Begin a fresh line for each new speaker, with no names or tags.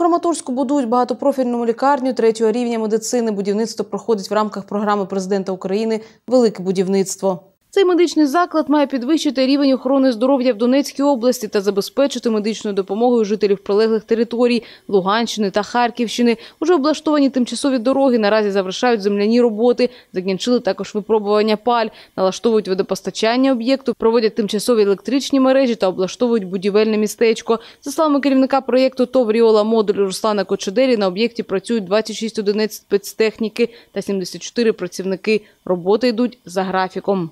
Краматорську будують багатопрофільну лікарню третього рівня медицини. Будівництво проходить в рамках програми президента України Велике будівництво. Цей медичний заклад має підвищити рівень охорони здоров'я в Донецькій області та забезпечити медичною допомогою жителів прилеглих територій Луганщини та Харківщини. Уже облаштовані тимчасові дороги. Наразі завершають земляні роботи. Закінчили також випробування паль, налаштовують водопостачання об'єкту, проводять тимчасові електричні мережі та облаштовують будівельне містечко. За словами керівника проєкту ТОВ «Ріола модуль Руслана Кочедері на об'єкті працюють 26 одиниць спецтехніки та 74 працівники. Роботи йдуть за графіком.